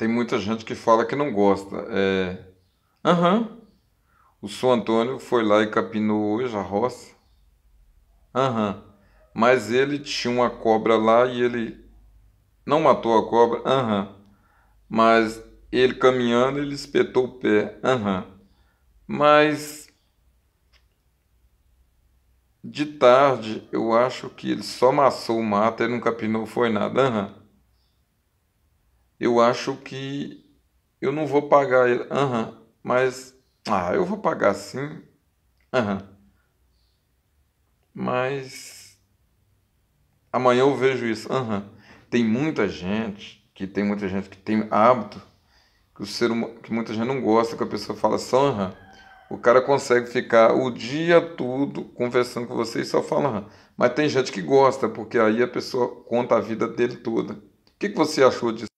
Tem muita gente que fala que não gosta. É. Aham. Uhum. O São Antônio foi lá e capinou hoje a roça. Aham. Uhum. Mas ele tinha uma cobra lá e ele não matou a cobra. Aham. Uhum. Mas ele caminhando, ele espetou o pé. Aham. Mas de tarde, eu acho que ele só amassou o mato, ele não capinou, foi nada. Aham eu acho que eu não vou pagar ele. Aham, uhum, mas. Ah, eu vou pagar sim. Aham. Uhum. Mas. Amanhã eu vejo isso. Aham. Uhum. Tem muita gente que tem muita gente que tem hábito que o ser que muita gente não gosta, que a pessoa fala assim, aham. O cara consegue ficar o dia todo conversando com você e só falando. Mas tem gente que gosta, porque aí a pessoa conta a vida dele toda. O que, que você achou disso?